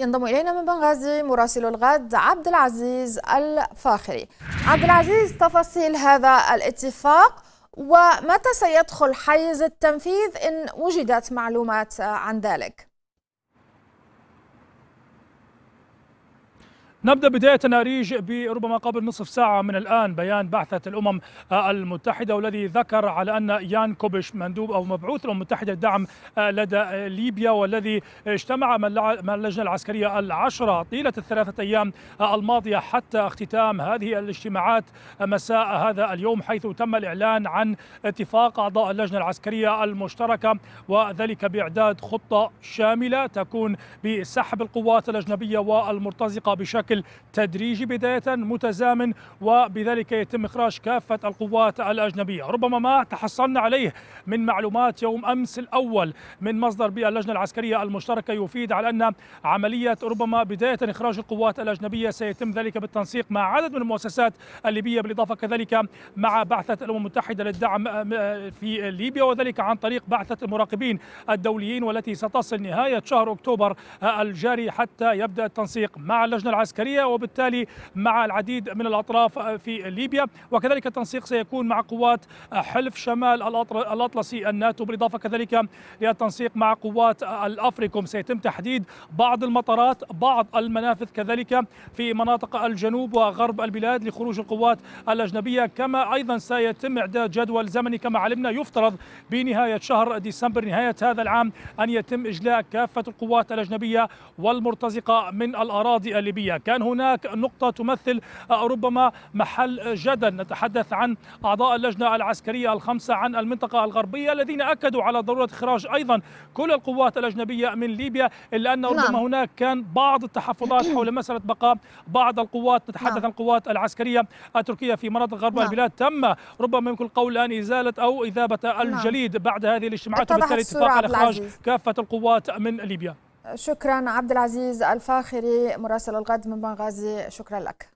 ينضم إلينا من بنغازي مراسل الغد عبد العزيز الفاخري عبد العزيز تفاصيل هذا الاتفاق ومتى سيدخل حيز التنفيذ إن وجدت معلومات عن ذلك؟ نبدأ بداية ناريج بربما قبل نصف ساعة من الآن بيان بعثة الأمم المتحدة والذي ذكر على أن يان كوبش مندوب أو مبعوث الأمم المتحدة الدعم لدى ليبيا والذي اجتمع مع اللجنة العسكرية العشرة طيلة الثلاثة أيام الماضية حتى اختتام هذه الاجتماعات مساء هذا اليوم حيث تم الإعلان عن اتفاق أعضاء اللجنة العسكرية المشتركة وذلك بإعداد خطة شاملة تكون بسحب القوات الأجنبية والمرتزقة بشكل بشكل تدريجي بداية متزامن وبذلك يتم إخراج كافة القوات الأجنبية ربما ما تحصلنا عليه من معلومات يوم أمس الأول من مصدر باللجنة العسكرية المشتركة يفيد على أن عملية ربما بداية إخراج القوات الأجنبية سيتم ذلك بالتنسيق مع عدد من المؤسسات الليبية بالإضافة كذلك مع بعثة الأمم المتحدة للدعم آه، في ليبيا وذلك عن طريق بعثة المراقبين الدوليين والتي ستصل نهاية شهر أكتوبر آه، الجاري حتى يبدأ التنسيق مع اللجنة العسكرية العسكرية وبالتالي مع العديد من الأطراف في ليبيا وكذلك التنسيق سيكون مع قوات حلف شمال الأطلسي الناتو بالإضافة كذلك للتنسيق مع قوات الأفريكوم سيتم تحديد بعض المطارات بعض المنافذ كذلك في مناطق الجنوب وغرب البلاد لخروج القوات الأجنبية كما أيضا سيتم إعداد جدول زمني كما علمنا يفترض بنهاية شهر ديسمبر نهاية هذا العام أن يتم إجلاء كافة القوات الأجنبية والمرتزقة من الأراضي الليبية كان هناك نقطة تمثل آه، ربما محل جدل نتحدث عن أعضاء اللجنة العسكرية الخمسة عن المنطقة الغربية الذين أكدوا على ضرورة إخراج أيضا كل القوات الأجنبية من ليبيا إلا أن ربما نعم. هناك كان بعض التحفظات حول مسألة بقاء بعض القوات نتحدث نعم. عن القوات العسكرية التركية في مناطق غرب نعم. البلاد تم ربما يمكن القول الآن إزالة أو إذابة الجليد بعد هذه الاجتماعات وبالتالي اتفاق على إخراج كافة القوات من ليبيا شكرا عبد العزيز الفاخري مراسل الغد من بنغازي شكرا لك